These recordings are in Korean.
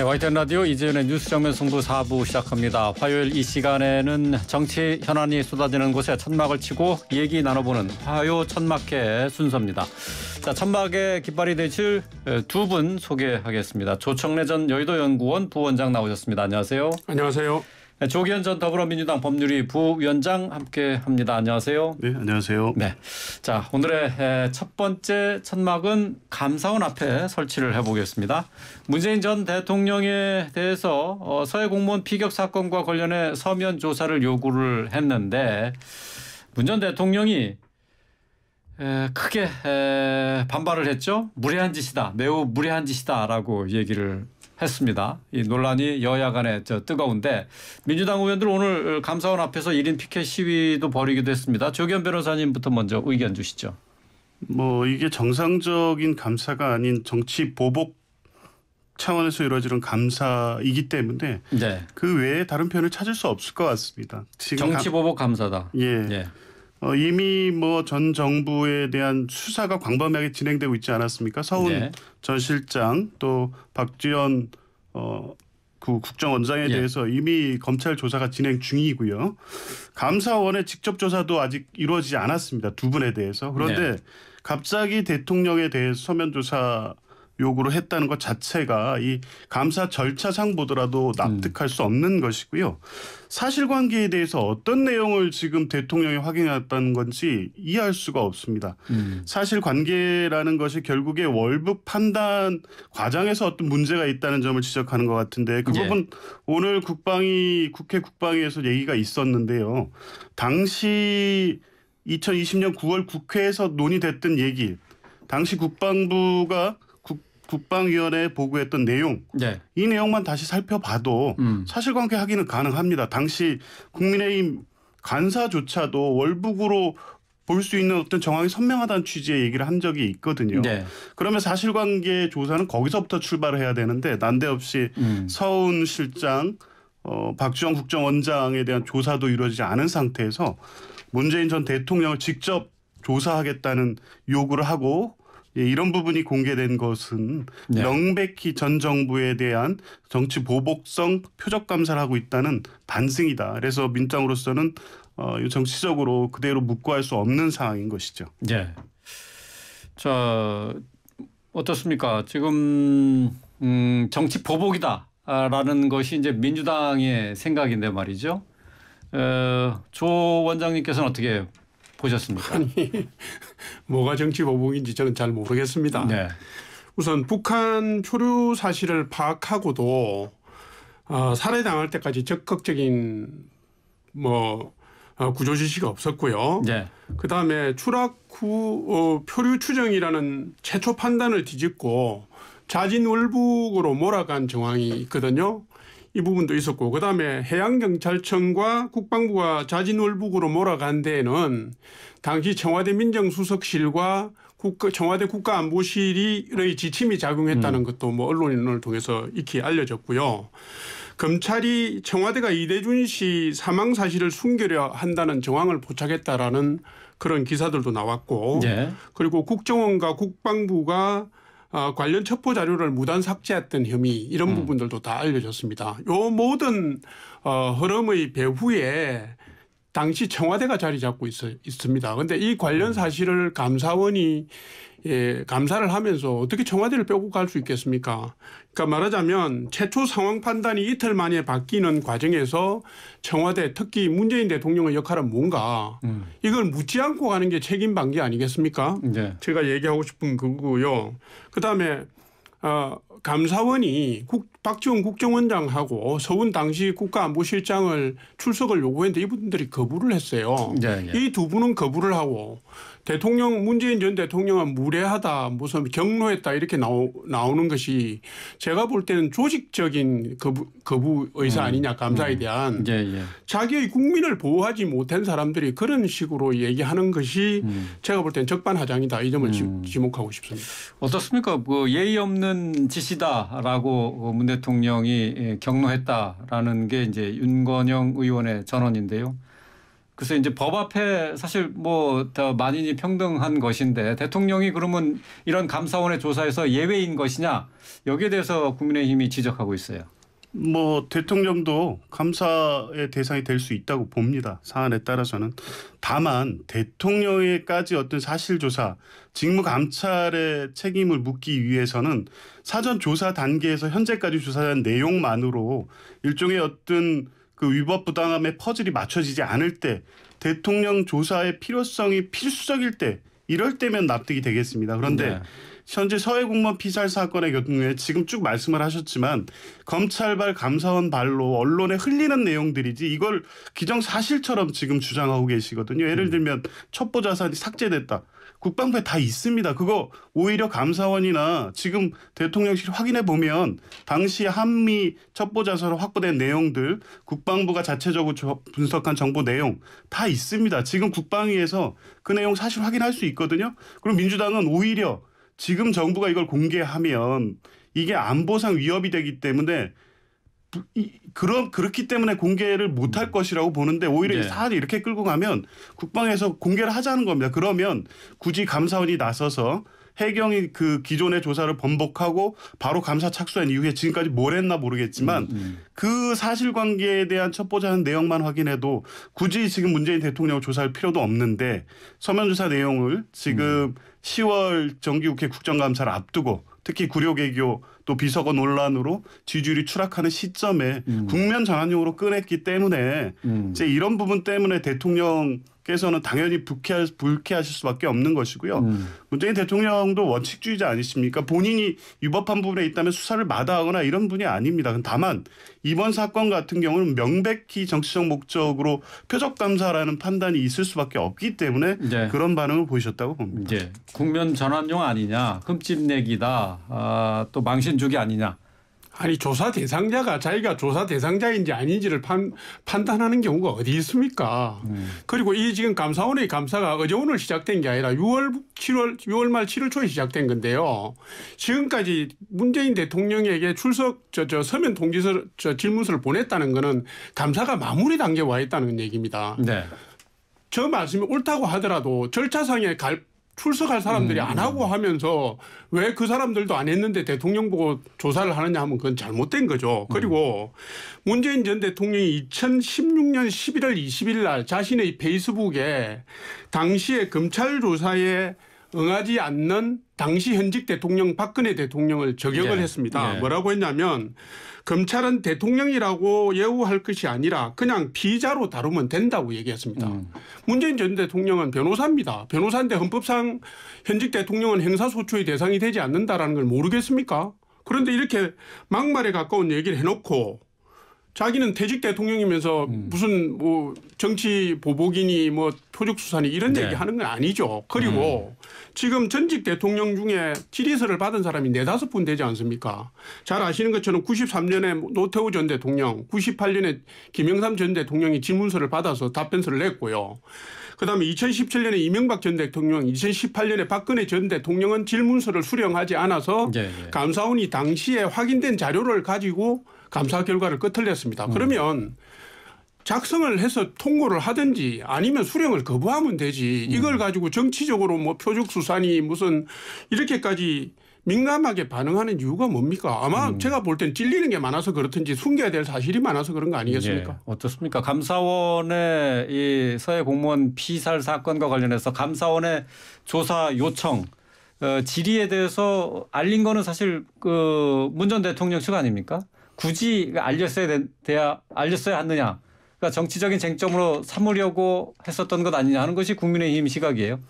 네, 와이텐 라디오 이재윤의 뉴스 정면 승부 4부 시작합니다. 화요일 이 시간에는 정치 현안이 쏟아지는 곳에 천막을 치고 얘기 나눠보는 화요 천막회 순서입니다. 자, 천막의 깃발이 되실 두 분 소개하겠습니다. 조청래 전 여의도 연구원 부원장 나오셨습니다. 안녕하세요. 안녕하세요. 네, 조기현 전 더불어민주당 법률위 부위원장 함께합니다. 안녕하세요. 네, 안녕하세요. 네, 자 오늘의 첫 번째 천막은 감사원 앞에 설치를 해보겠습니다. 문재인 전 대통령에 대해서 어, 서해 공무원 피격 사건과 관련해 서면 조사를 요구를 했는데 문 전 대통령이 크게 반발을 했죠. 무례한 짓이다. 매우 무례한 짓이다라고 얘기를 했습니다. 이 논란이 여야 간에 저 뜨거운데 민주당 의원들 오늘 감사원 앞에서 1인 피켓 시위도 벌이기도 했습니다. 조기 변호사님부터 먼저 의견 주시죠. 뭐 이게 정상적인 감사가 아닌 정치 보복 차원에서 이루어지는 감사이기 때문에 네. 그 외에 다른 표현을 찾을 수 없을 것 같습니다. 지금 정치 보복 감사다. 예. 예. 어, 이미 뭐 전 정부에 대한 수사가 광범위하게 진행되고 있지 않았습니까? 서훈 네. 전 실장 또 박지원 어, 그 국정원장에 예. 대해서 이미 검찰 조사가 진행 중이고요. 감사원의 직접 조사도 아직 이루어지지 않았습니다. 두 분에 대해서. 그런데 네. 갑자기 대통령에 대해서 서면 조사 요구로 했다는 것 자체가 이 감사 절차상 보더라도 음. 납득할 수 없는 것이고요. 사실관계에 대해서 어떤 내용을 지금 대통령이 확인했다는 건지 이해할 수가 없습니다. 음. 사실관계라는 것이 결국에 월북 판단 과정에서 어떤 문제가 있다는 점을 지적하는 것 같은데 그 부분 예. 오늘 국방위 국회 국방위에서 얘기가 있었는데요. 당시 2020년 9월 국회에서 논의됐던 얘기 당시 국방부가 국방위원회 에 보고했던 내용 네. 이 내용만 다시 살펴봐도 음. 사실관계 확인은 가능합니다. 당시 국민의힘 간사조차도 월북으로 볼 수 있는 어떤 정황이 선명하다는 취지의 얘기를 한 적이 있거든요. 네. 그러면 사실관계 조사는 거기서부터 출발을 해야 되는데 난데없이 음. 서훈 실장, 어, 박주영 국정원장에 대한 조사도 이루어지지 않은 상태에서 문재인 전 대통령을 직접 조사하겠다는 요구를 하고 예, 이런 부분이 공개된 것은 네. 명백히 전 정부에 대한 정치 보복성 표적 감사를 하고 있다는 반증이다. 그래서 민당으로서는 어, 정치적으로 그대로 묵고할 수 없는 상황인 것이죠. 네. 자 어떻습니까? 지금 음, 정치 보복이다라는 것이 이제 민주당의 생각인데 말이죠. 어, 조 원장님께서는 어떻게 보셨습니까? 아니 뭐가 정치 보복인지 저는 잘 모르겠습니다. 네. 우선 북한 초류 사실을 파악하고도 어, 살해당할 때까지 적극적인 뭐 어, 아, 구조 지시가 없었고요. 네. 그 다음에 추락 후 어, 표류 추정이라는 최초 판단을 뒤집고 자진 월북으로 몰아간 정황이 있거든요. 이 부분도 있었고 그다음에 해양경찰청과 국방부가 자진월북으로 몰아간 데에는 당시 청와대 민정수석실과 국가, 청와대 국가안보실의 지침이 작용했다는 음. 것도 뭐 언론을 통해서 익히 알려졌고요. 검찰이 청와대가 이대준 씨 사망 사실을 숨겨려 한다는 정황을 포착했다라는 그런 기사들도 나왔고 네. 그리고 국정원과 국방부가 어, 관련 첩보 자료를 무단 삭제했던 혐의 이런 음. 부분들도 다 알려졌습니다. 요 모든 어, 흐름의 배후에 당시 청와대가 자리 잡고 있어, 있습니다. 그런데이 관련 사실을 감사원이 예, 감사를 하면서 어떻게 청와대를 빼고 갈 수 있겠습니까? 그러니까 말하자면 최초 상황 판단이 이틀 만에 바뀌는 과정에서 청와대 특히 문재인 대통령의 역할은 뭔가 음. 이걸 묻지 않고 가는 게 책임 방기 아니겠습니까? 네. 제가 얘기하고 싶은 거고요 그다음에 어, 감사원이 국, 박지원 국정원장하고 서훈 당시 국가안보실장을 출석을 요구했는데 이분들이 거부를 했어요. 네, 네. 이두 분은 거부를 하고 대통령 문재인 전 대통령은 무례하다 무슨 경로했다 이렇게 나오, 나오는 것이 제가 볼 때는 조직적인 거부, 거부 의사 음. 아니냐 감사에 음. 대한 예, 예. 자기의 국민을 보호하지 못한 사람들이 그런 식으로 얘기하는 것이 음. 제가 볼 때는 적반하장이다 이 점을 음. 지목하고 싶습니다. 어떻습니까? 그 예의 없는 짓이다라고문 그 대통령이 예, 경로했다라는 게 이제 윤건영 의원의 전언인데요. 그래서 이제 법 앞에 사실 뭐 더 만인이 평등한 것인데 대통령이 그러면 이런 감사원의 조사에서 예외인 것이냐 여기에 대해서 국민의힘이 지적하고 있어요. 뭐 대통령도 감사의 대상이 될 수 있다고 봅니다. 사안에 따라서는 다만 대통령에까지 어떤 사실 조사, 직무 감찰의 책임을 묻기 위해서는 사전 조사 단계에서 현재까지 조사한 내용만으로 일종의 어떤 그 위법 부당함의 퍼즐이 맞춰지지 않을 때 대통령 조사의 필요성이 필수적일 때 이럴 때면 납득이 되겠습니다. 그런데 네. 현재 서해공무원 피살 사건의 경우에 지금 쭉 말씀을 하셨지만 검찰발 감사원 발로 언론에 흘리는 내용들이지 이걸 기정사실처럼 지금 주장하고 계시거든요. 예를 음. 들면 첩보 자산이 삭제됐다. 국방부에 다 있습니다. 그거 오히려 감사원이나 지금 대통령실 확인해 보면 당시 한미 첩보자서로 확보된 내용들 국방부가 자체적으로 분석한 정보 내용 다 있습니다. 지금 국방위에서 그 내용 사실 확인할 수 있거든요. 그럼 민주당은 오히려 지금 정부가 이걸 공개하면 이게 안보상 위협이 되기 때문에 그런 그렇기 때문에 공개를 못할 음. 것이라고 보는데 오히려 네. 사안을 이렇게 끌고 가면 국방에서 공개를 하자는 겁니다. 그러면 굳이 감사원이 나서서 해경이 그 기존의 조사를 번복하고 바로 감사 착수한 이후에 지금까지 뭘 했나 모르겠지만 음, 음. 그 사실관계에 대한 첩보자는 내용만 확인해도 굳이 지금 문재인 대통령을 조사할 필요도 없는데 서면 조사 내용을 지금 음. 10월 정기국회 국정감사를 앞두고 특히 구려개교 또 비서거 논란으로 지지율이 추락하는 시점에 음. 국면 전환용으로 꺼냈기 때문에 음. 이제 이런 부분 때문에 대통령 께서는 당연히 불쾌하, 불쾌하실 수밖에 없는 것이고요. 음. 문재인 대통령도 원칙주의자 아니십니까? 본인이 위법한 부분에 있다면 수사를 마다하거나 이런 분이 아닙니다. 다만 이번 사건 같은 경우는 명백히 정치적 목적으로 표적 감사라는 판단이 있을 수밖에 없기 때문에 네. 그런 반응을 보이셨다고 봅니다. 네. 국면 전환용 아니냐, 흠집 내기다, 아, 또 망신주기 아니냐. 아니 조사 대상자가 자기가 조사 대상자인지 아닌지를 판, 판단하는 경우가 어디 있습니까? 음. 그리고 이 지금 감사원의 감사가 어제 오늘 시작된 게 아니라 6월 7월 6월 말 7월 초에 시작된 건데요. 지금까지 문재인 대통령에게 출석 저, 저 서면 통지서 저 질문서를 보냈다는 거는 감사가 마무리 단계에 와 있다는 얘기입니다. 네. 저 말씀이 옳다고 하더라도 절차상의 갈, 출석할 사람들이 음. 안 하고 하면서 왜 그 사람들도 안 했는데 대통령 보고 조사를 하느냐 하면 그건 잘못된 거죠. 그리고 음. 문재인 전 대통령이 2016년 11월 20일 날 자신의 페이스북에 당시에 검찰 조사에 응하지 않는 당시 현직 대통령 박근혜 대통령을 저격을 예. 했습니다. 예. 뭐라고 했냐면 검찰은 대통령이라고 예우할 것이 아니라 그냥 피자로 다루면 된다고 얘기했습니다. 음. 문재인 전 대통령은 변호사입니다. 변호사인데 헌법상 현직 대통령은 행사소추의 대상이 되지 않는다라는 걸 모르겠습니까? 그런데 이렇게 막말에 가까운 얘기를 해놓고 자기는 퇴직 대통령이면서 음. 무슨 뭐 정치 보복이니 뭐 표적수사니 이런 네. 얘기 하는 건 아니죠. 그리고 음. 지금 전직 대통령 중에 질의서를 받은 사람이 네다섯 분 되지 않습니까? 잘 아시는 것처럼 93년에 노태우 전 대통령, 98년에 김영삼 전 대통령이 질문서를 받아서 답변서를 냈고요. 그다음에 2017년에 이명박 전 대통령, 2018년에 박근혜 전 대통령은 질문서를 수령하지 않아서 네, 네. 감사원이 당시에 확인된 자료를 가지고 감사 결과를 끝을 냈습니다 음. 그러면 작성을 해서 통고를 하든지 아니면 수령을 거부하면 되지 음. 이걸 가지고 정치적으로 뭐 표적수산이 무슨 이렇게까지 민감하게 반응하는 이유가 뭡니까? 아마 음. 제가 볼 땐 찔리는 게 많아서 그렇든지 숨겨야 될 사실이 많아서 그런 거 아니겠습니까? 예. 어떻습니까? 감사원의 이 서해 공무원 피살 사건과 관련해서 감사원의 조사 요청 어, 질의에 대해서 알린 거는 사실 그문전 대통령 측 아닙니까? 굳이 알렸어야 되, 돼야 알렸어야 하느냐. 그러니까 정치적인 쟁점으로 삼으려고 했었던 것 아니냐 하는 것이 국민의힘 시각이에요.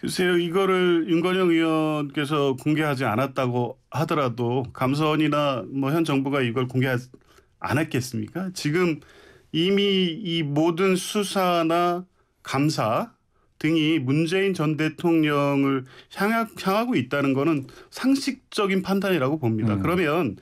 글쎄요, 이거를 윤건영 의원께서 공개하지 않았다고 하더라도 감사원이나 뭐 현 정부가 이걸 공개 안 했겠습니까? 지금 이미 이 모든 수사나 감사 등이 문재인 전 대통령을 향하, 향하고 있다는 거는 상식적인 판단이라고 봅니다. 음. 그러면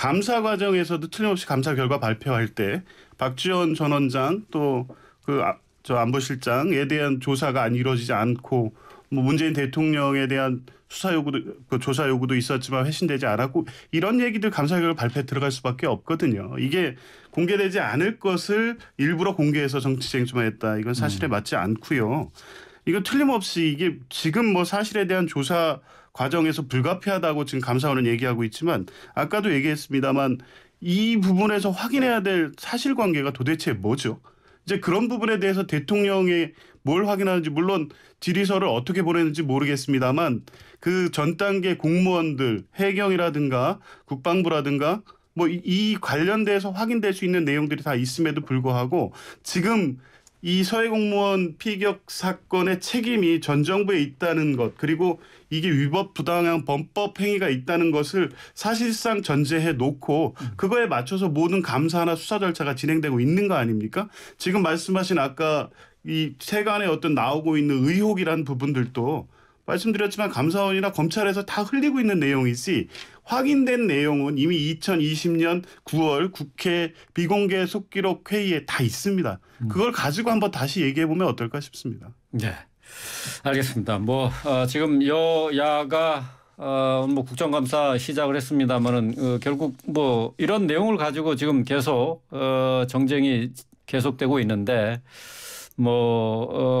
감사 과정에서도 틀림없이 감사 결과 발표할 때 박지원 전 원장 또 그저 아, 안보실장에 대한 조사가 안 이루어지지 않고 뭐 문재인 대통령에 대한 수사 요구도 그 조사 요구도 있었지만 회신되지 않았고 이런 얘기들 감사 결과 발표에 들어갈 수밖에 없거든요. 이게 공개되지 않을 것을 일부러 공개해서 정치 쟁점화했다. 이건 사실에 음. 맞지 않고요. 이거 틀림없이 이게 지금 뭐 사실에 대한 조사 과정에서 불가피하다고 지금 감사원은 얘기하고 있지만 아까도 얘기했습니다만 이 부분에서 확인해야 될 사실관계가 도대체 뭐죠? 이제 그런 부분에 대해서 대통령이뭘 확인하는지 물론 질의서를 어떻게 보내는지 모르겠습니다만 그 전 단계 공무원들 해경이라든가 국방부라든가 뭐 이 관련돼서 확인될 수 있는 내용들이 다 있음에도 불구하고 지금 이 서해 공무원 피격 사건의 책임이 전 정부에 있다는 것 그리고 이게 위법 부당한 범법 행위가 있다는 것을 사실상 전제해 놓고 그거에 맞춰서 모든 감사나 수사 절차가 진행되고 있는 거 아닙니까? 지금 말씀하신 아까 이 세간에 어떤 나오고 있는 의혹이란 부분들도 말씀드렸지만 감사원이나 검찰에서 다 흘리고 있는 내용이지 확인된 내용은 이미 2020년 9월 국회 비공개 속기록 회의에 다 있습니다. 음. 그걸 가지고 한번 다시 얘기해 보면 어떨까 싶습니다. 네. 알겠습니다. 뭐 어, 지금 여야가 어, 뭐 국정감사 시작을 했습니다만은 어, 결국 뭐 이런 내용을 가지고 지금 계속 어, 정쟁이 계속되고 있는데 뭐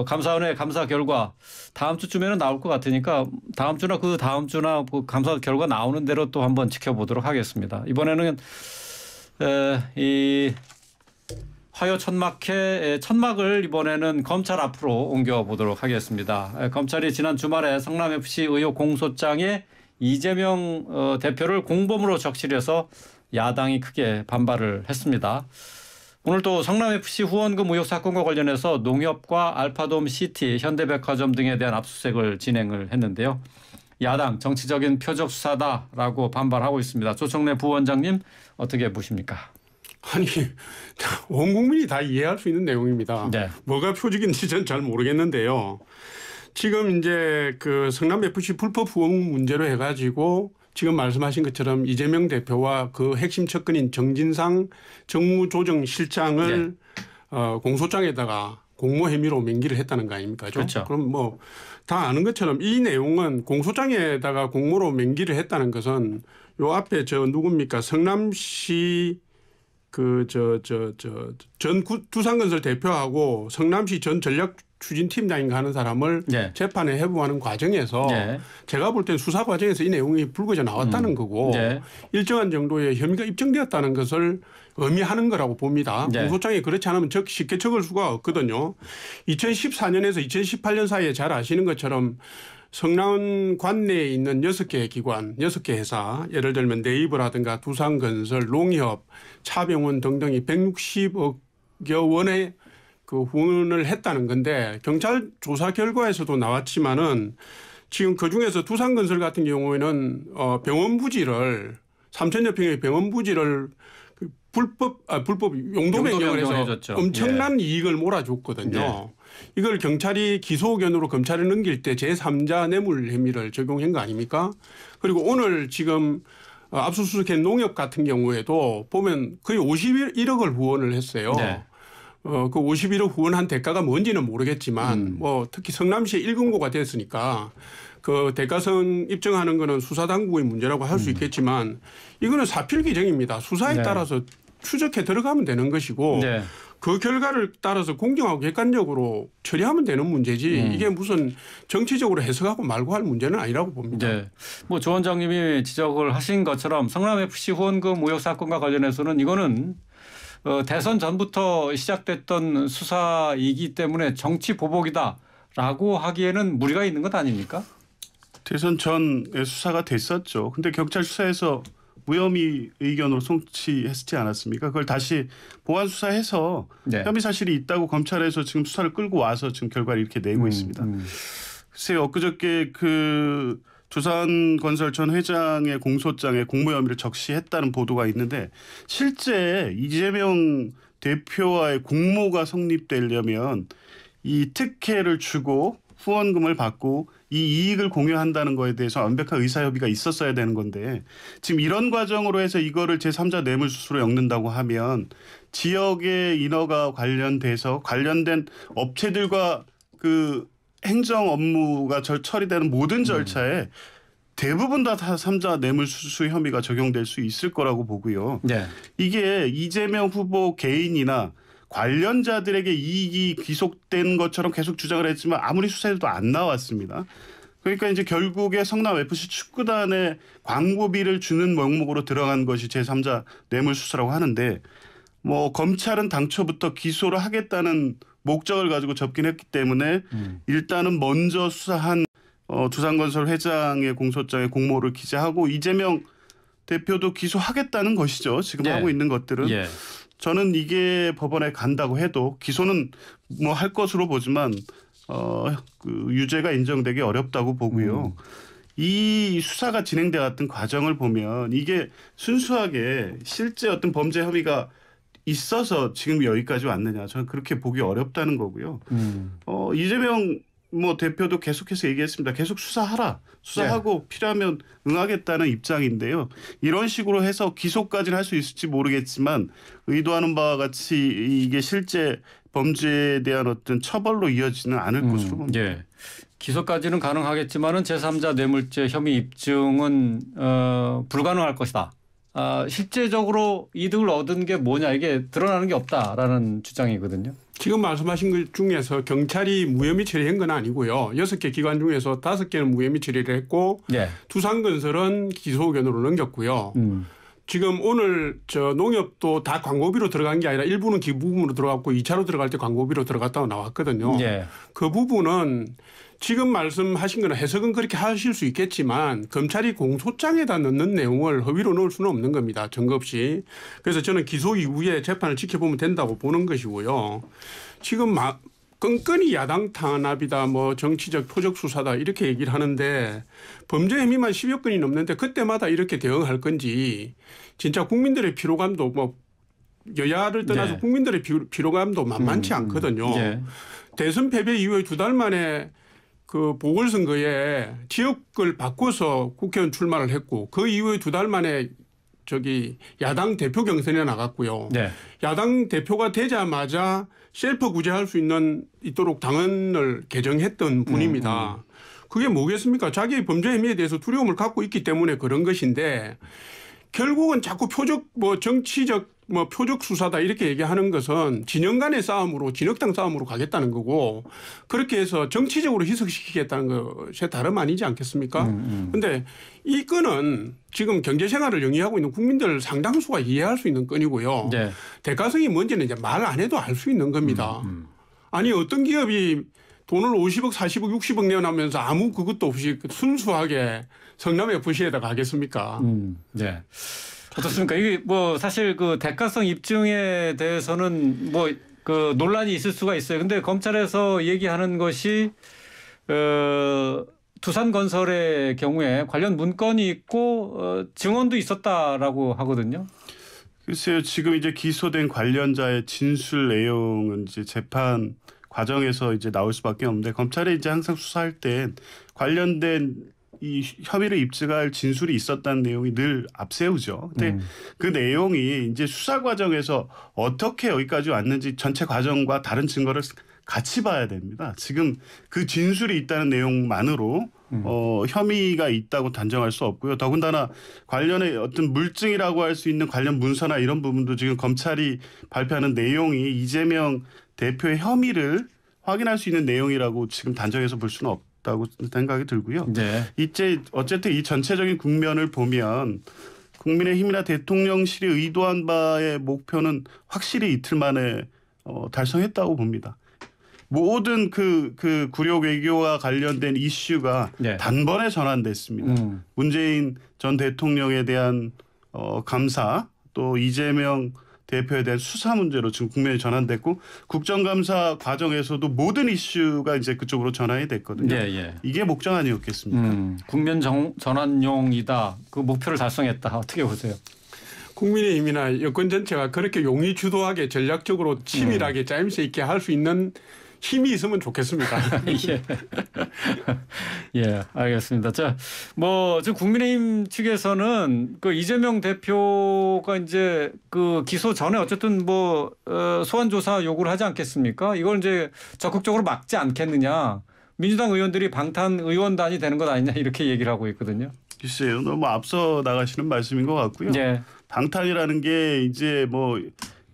어, 감사원의 감사 결과 다음 주쯤에는 나올 것 같으니까 다음 주나 그 다음 주나 그 감사 결과 나오는 대로 또 한번 지켜보도록 하겠습니다. 이번에는 에, 이 화요 천막회 천막을 이번에는 검찰 앞으로 옮겨 보도록 하겠습니다. 에, 검찰이 지난 주말에 성남 FC 의혹 공소장에 이재명 어, 대표를 공범으로 적실해서 야당이 크게 반발을 했습니다. 오늘 또 성남FC 후원금 의혹 사건과 관련해서 농협과 알파돔 시티, 현대백화점 등에 대한 압수수색을 진행을 했는데요. 야당 정치적인 표적 수사다라고 반발하고 있습니다. 조청래 부원장님 어떻게 보십니까? 아니 온 국민이 다 이해할 수 있는 내용입니다. 네. 뭐가 표적인지 전 잘 모르겠는데요. 지금 이제 그 성남 FC 불법 후원 문제로 해가지고 지금 말씀하신 것처럼 이재명 대표와 그 핵심 측근인 정진상 정무조정실장을 네. 어, 공소장에다가 공모 혐의로 명기를 했다는 거 아닙니까? 그렇죠. 그럼 뭐 다 아는 것처럼 이 내용은 공소장에다가 공모로 명기를 했다는 것은 요 앞에 저 누굽니까 성남시 그 저 저 저 전두산건설 대표하고 성남시 전 전략 추진팀 장인가 하는 사람을 네. 재판에 해부하는 과정에서 네. 제가 볼 땐 수사 과정에서 이 내용이 불거져 나왔다는 음. 거고 네. 일정한 정도의 혐의가 입증되었다는 것을 의미하는 거라고 봅니다. 네. 공소장이 그렇지 않으면 적, 쉽게 적을 수가 없거든요. 2014년에서 2018년 사이에 잘 아시는 것처럼 성남 관내에 있는 여섯 개 기관, 여섯 개 회사, 예를 들면 네이버라든가 두산건설, 농협, 차병원 등등이 160억 여 원의 그 후원을 했다는 건데 경찰 조사 결과에서도 나왔지만은 지금 그 중에서 두산건설 같은 경우에는 어 병원 부지를 3천여 평의 병원 부지를 그 불법 아 불법 용도 변경을 해서 해줬죠. 엄청난 예. 이익을 몰아줬거든요. 예. 이걸 경찰이 기소 의견으로 검찰에 넘길 때 제3자 뇌물 혐의를 적용한 거 아닙니까? 그리고 오늘 지금 어, 압수수색한 농협 같은 경우에도 보면 거의 51억을 후원을 했어요. 네. 어, 그 51호 후원한 대가가 뭔지는 모르겠지만 음. 뭐 특히 성남시 1금고가 됐으니까 그대가성 입증하는 거는 수사당국의 문제라고 할수 음. 있겠지만 이거는 사필 규정입니다. 수사에 네. 따라서 추적해 들어가면 되는 것이고 네. 그 결과를 따라서 공정하고 객관적으로 처리하면 되는 문제지 음. 이게 무슨 정치적으로 해석하고 말고 할 문제는 아니라고 봅니다. 네. 뭐조 원장님이 지적을 하신 것처럼 성남FC 후원금 무역 사건과 관련해서는 이거는 어, 대선 전부터 시작됐던 수사이기 때문에 정치 보복이다라고 하기에는 무리가 있는 것 아닙니까? 대선 전에 수사가 됐었죠. 근데 경찰 수사에서 무혐의 의견으로 송치했지 않았습니까? 그걸 다시 보완 수사해서 네. 혐의 사실이 있다고 검찰에서 지금 수사를 끌고 와서 지금 결과를 이렇게 내고 음, 있습니다. 음. 글쎄요, 엊그저께 그 두산건설 전 회장의 공소장에 공모 혐의를 적시했다는 보도가 있는데 실제 이재명 대표와의 공모가 성립되려면 이 특혜를 주고 후원금을 받고 이 이익을 공유한다는 거에 대해서 완벽한 의사협의가 있었어야 되는 건데 지금 이런 과정으로 해서 이거를 제3자 뇌물수수로 엮는다고 하면 지역의 인허가 관련돼서 관련된 업체들과 그 행정 업무가 절, 처리되는 모든 절차에 음. 대부분 다 삼자 뇌물수수 혐의가 적용될 수 있을 거라고 보고요. 네. 이게 이재명 후보 개인이나 관련자들에게 이익이 귀속된 것처럼 계속 주장을 했지만 아무리 수사해도 안 나왔습니다. 그러니까 이제 결국에 성남 FC 축구단에 광고비를 주는 명목으로 들어간 것이 제3자 뇌물수수라고 하는데 뭐 검찰은 당초부터 기소를 하겠다는 목적을 가지고 접긴했기 때문에 음. 일단은 먼저 수사한 어, 두산건설 회장의 공소장에 공모를 기재하고 이재명 대표도 기소하겠다는 것이죠. 지금 예. 하고 있는 것들은 예. 저는 이게 법원에 간다고 해도 기소는 뭐 할 것으로 보지만 어, 그 유죄가 인정되기 어렵다고 보고요. 음. 이 수사가 진행돼 왔던 과정을 보면 이게 순수하게 실제 어떤 범죄 혐의가 있어서 지금 여기까지 왔느냐 저는 그렇게 보기 어렵다는 거고요. 음. 어, 이재명 뭐 대표도 계속해서 얘기했습니다. 계속 수사하라. 수사하고 네. 필요하면 응하겠다는 입장인데요. 이런 식으로 해서 기소까지는 할 수 있을지 모르겠지만 의도하는 바와 같이 이게 실제 범죄에 대한 어떤 처벌로 이어지는 않을 음. 것으로 봅니다. 예. 기소까지는 가능하겠지만은 제3자 뇌물죄 혐의 입증은 어, 불가능할 것이다. 아, 실제적으로 이득을 얻은 게 뭐냐 이게 드러나는 게 없다라는 주장이거든요. 지금 말씀하신 것 중에서 경찰이 무혐의 처리한 건 아니고요. 여섯 개 기관 중에서 다섯 개는 무혐의 처리를 했고 예. 두산건설은 기소 의견으로 넘겼고요. 음. 지금 오늘 저 농협도 다 광고비로 들어간 게 아니라 일부는 기부금으로 들어갔고 이차로 들어갈 때 광고비로 들어갔다고 나왔거든요. 예. 그 부분은 지금 말씀하신 거는 해석은 그렇게 하실 수 있겠지만 검찰이 공소장에다 넣는 내용을 허위로 넣을 수는 없는 겁니다. 증거 없이. 그래서 저는 기소 이후에 재판을 지켜보면 된다고 보는 것이고요. 지금 막 끈끈이 야당 탄압이다 뭐 정치적 표적 수사다 이렇게 얘기를 하는데 범죄 혐의만 10여 건이 넘는데 그때마다 이렇게 대응할 건지 진짜 국민들의 피로감도 뭐 여야를 떠나서 네. 국민들의 피로감도 만만치 음, 음. 않거든요. 네. 대선 패배 이후에 두 달 만에 그 보궐선거에 지역을 바꿔서 국회의원 출마를 했고 그 이후에 두 달 만에 저기 야당 대표 경선에 나갔고요. 네. 야당 대표가 되자마자 셀프 구제할 수 있는 있도록 당헌을 개정했던 분입니다. 음, 음. 그게 뭐겠습니까? 자기의 범죄 혐의에 대해서 두려움을 갖고 있기 때문에 그런 것인데 결국은 자꾸 표적 뭐 정치적 뭐 표적 수사다 이렇게 얘기하는 것은 진영 간의 싸움으로 진흙탕 싸움으로 가겠다는 거고 그렇게 해서 정치적으로 희석시키겠다는 것에 다름 아니지 않겠습니까? 그런데 음, 음. 이 건은 지금 경제생활을 영위하고 있는 국민들 상당수가 이해할 수 있는 건이고요. 네. 대가성이 뭔지는 이제 말 안 해도 알 수 있는 겁니다. 음, 음, 아니 어떤 기업이 돈을 50억, 40억, 60억 내어나면서 아무 그것도 없이 순수하게 성남 FC에다 가겠습니까? 음, 네. 어떻습니까? 이게 뭐 사실 그 대가성 입증에 대해서는 뭐그 논란이 있을 수가 있어요. 근데 검찰에서 얘기하는 것이 어 두산건설의 경우에 관련 문건이 있고 어, 증언도 있었다라고 하거든요. 글쎄요, 지금 이제 기소된 관련자의 진술 내용은 이제 재판 과정에서 이제 나올 수밖에 없는데 검찰이 이제 항상 수사할 때 관련된 이 협의를 입증할 진술이 있었다는 내용이 늘 앞세우죠. 근데 음. 그 내용이 이제 수사 과정에서 어떻게 여기까지 왔는지 전체 과정과 다른 증거를 같이 봐야 됩니다. 지금 그 진술이 있다는 내용만으로 음. 어, 혐의가 있다고 단정할 수 없고요. 더군다나 관련의 어떤 물증이라고 할 수 있는 관련 문서나 이런 부분도 지금 검찰이 발표하는 내용이 이재명 대표의 혐의를 확인할 수 있는 내용이라고 지금 단정해서 볼 수는 없, 다고 생각이 들고요. 네. 이제 어쨌든 이 전체적인 국면을 보면 국민의힘이나 대통령실이 의도한 바의 목표는 확실히 이틀 만에 어, 달성했다고 봅니다. 모든 그, 그 구력 외교와 관련된 이슈가 네. 단번에 전환됐습니다. 음. 문재인 전 대통령에 대한 어, 감사 또 이재명 대표에 대한 수사 문제로 지금 국면이 전환됐고 국정감사 과정에서도 모든 이슈가 이제 그쪽으로 전환이 됐거든요. 예, 예. 이게 목적 아니었겠습니까? 음, 국면 정, 전환용이다. 그 목표를 달성했다. 어떻게 보세요? 국민의힘이나 여권 전체가 그렇게 용의 주도하게 전략적으로 치밀하게 음. 짜임새 있게 할 수 있는 힘이 있으면 좋겠습니다. 예. 예, 알겠습니다. 자, 뭐 지금 국민의힘 측에서는 그 이재명 대표가 이제 그 기소 전에 어쨌든 뭐 어, 소환 조사 요구를 하지 않겠습니까? 이걸 이제 적극적으로 막지 않겠느냐. 민주당 의원들이 방탄 의원단이 되는 것 아니냐 이렇게 얘기를 하고 있거든요. 글쎄요, 너무 앞서 나가시는 말씀인 것 같고요. 예. 방탄이라는 게 이제 뭐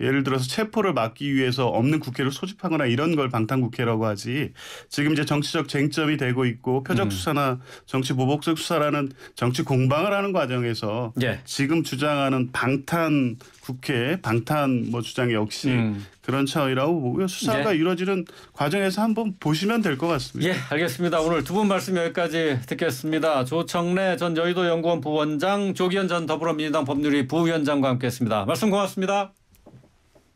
예를 들어서 체포를 막기 위해서 없는 국회를 소집하거나 이런 걸 방탄국회라고 하지 지금 이제 정치적 쟁점이 되고 있고 표적 음. 수사나 음. 정치 보복적 수사라는 정치 공방을 하는 과정에서 예. 지금 주장하는 방탄 국회 방탄 뭐 주장 역시 음. 그런 차이라고 보고요. 수사가 예. 이루어지는 과정에서 한번 보시면 될 것 같습니다. 예, 알겠습니다. 오늘 두 분 말씀 여기까지 듣겠습니다. 조청래 전 여의도 연구원 부원장, 조기현 전 더불어민주당 법률위 부위원장과 함께했습니다. 말씀 고맙습니다.